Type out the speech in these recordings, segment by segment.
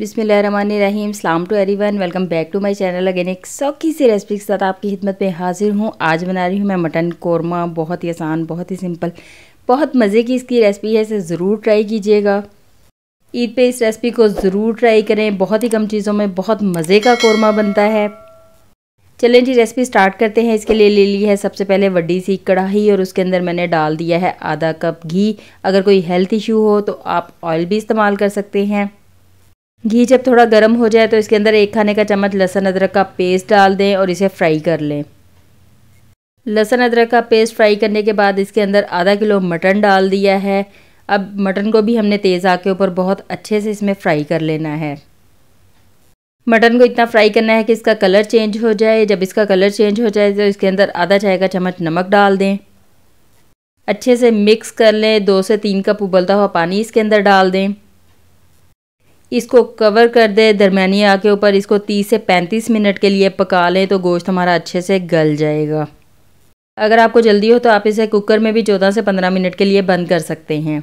रहीम सलाम to everyone welcome back to my channel again एक सौखी सी रेसिपी के साथ आपकी खिदमत में हाजिर हूँ आज बना रही हूँ मैं मटन कौरमा बहुत ही आसान बहुत ही सिंपल बहुत मज़े की इसकी रेसिपी है इसे ज़रूर ट्राई कीजिएगा ईद पे इस रेसिपी को ज़रूर ट्राई करें बहुत ही कम चीज़ों में बहुत मज़े का कौरमा बनता है चलें जी रेसिपी स्टार्ट करते हैं इसके लिए ले ली है सबसे पहले वड्डी सी कढ़ाई और उसके अंदर मैंने डाल दिया है आधा कप घी अगर कोई हेल्थ इशू हो तो आप ऑयल भी इस्तेमाल कर सकते हैं घी जब थोड़ा गर्म हो जाए तो इसके अंदर एक खाने का चम्मच लहसुन अदरक का पेस्ट डाल दें और इसे फ्राई कर लें लहसुन अदरक का पेस्ट फ्राई करने के बाद इसके अंदर आधा किलो मटन डाल दिया है अब मटन को भी हमने तेज़ आग के ऊपर बहुत अच्छे से इसमें फ्राई कर लेना है मटन को इतना फ्राई करना है कि इसका कलर चेंज हो जाए जब इसका कलर चेंज हो जाए तो इसके अंदर आधा चाय का चम्मच नमक डाल दें अच्छे से मिक्स कर लें दो से तीन कप उबलता हुआ पानी इसके अंदर डाल दें इसको कवर कर दे दरमियानी आग के ऊपर इसको 30 से 35 मिनट के लिए पका लें तो गोश्त हमारा अच्छे से गल जाएगा अगर आपको जल्दी हो तो आप इसे कुकर में भी 14 से 15 मिनट के लिए बंद कर सकते हैं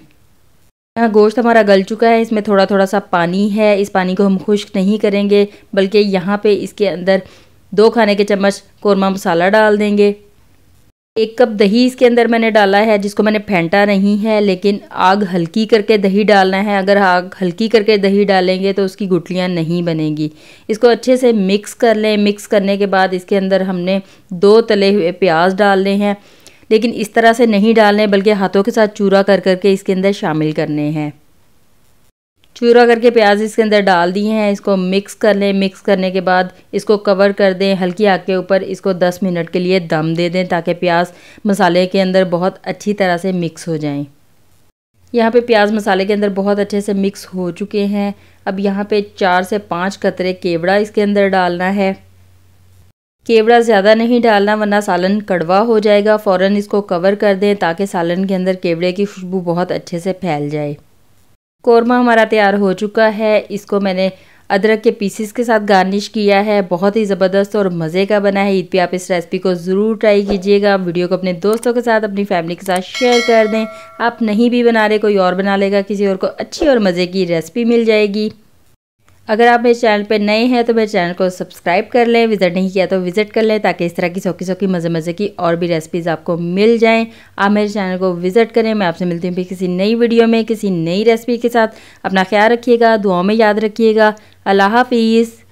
यहाँ गोश्त हमारा गल चुका है इसमें थोड़ा थोड़ा सा पानी है इस पानी को हम खुश्क नहीं करेंगे बल्कि यहाँ पर इसके अंदर दो खाने के चम्मच कौरमा मसाला डाल देंगे एक कप दही इसके अंदर मैंने डाला है जिसको मैंने फेंटा नहीं है लेकिन आग हल्की करके दही डालना है अगर आग हल्की करके दही डालेंगे तो उसकी गुटलियाँ नहीं बनेंगी इसको अच्छे से मिक्स कर लें मिक्स करने के बाद इसके अंदर हमने दो तले हुए प्याज डालने हैं लेकिन इस तरह से नहीं डालने बल्कि हाथों के साथ चूरा कर करके इसके अंदर शामिल करने हैं चूरा करके प्याज इसके अंदर डाल दिए हैं इसको मिक्स कर लें मिक्स करने के बाद इसको कवर कर दें हल्की आग के ऊपर इसको 10 मिनट के लिए दम दे दें ताकि प्याज मसाले के अंदर बहुत अच्छी तरह से मिक्स हो जाएं यहाँ पे प्याज मसाले के अंदर बहुत अच्छे से मिक्स हो चुके हैं अब यहाँ पे चार से पाँच कतरे केवड़ा इसके अंदर डालना है केवड़ा ज़्यादा नहीं डालना वरना सालन कड़वा हो जाएगा फ़ौरन इसको कवर कर दें ताकि सालन के अंदर केवड़े की खुशबू बहुत अच्छे से फैल जाए कौरमा हमारा तैयार हो चुका है इसको मैंने अदरक के पीसीस के साथ गार्निश किया है बहुत ही ज़बरदस्त और मज़े का बना है ईद पे आप इस रेसिपी को ज़रूर ट्राई कीजिएगा वीडियो को अपने दोस्तों के साथ अपनी फैमिली के साथ शेयर कर दें आप नहीं भी बना रहे कोई और बना लेगा किसी और को अच्छी और मज़े की रेसिपी मिल जाएगी अगर आप मेरे चैनल पर नए हैं तो मेरे चैनल को सब्सक्राइब कर लें विज़िट नहीं किया तो विज़िट कर लें ताकि इस तरह की सौकी सौकी मज़े मज़े की और भी रेसिपीज़ आपको मिल जाएं आप मेरे चैनल को विज़िट करें मैं आपसे मिलती हूँ फिर किसी नई वीडियो में किसी नई रेसिपी के साथ अपना ख्याल रखिएगा दुआओं में याद रखिएगा अल्लाह हाफिज़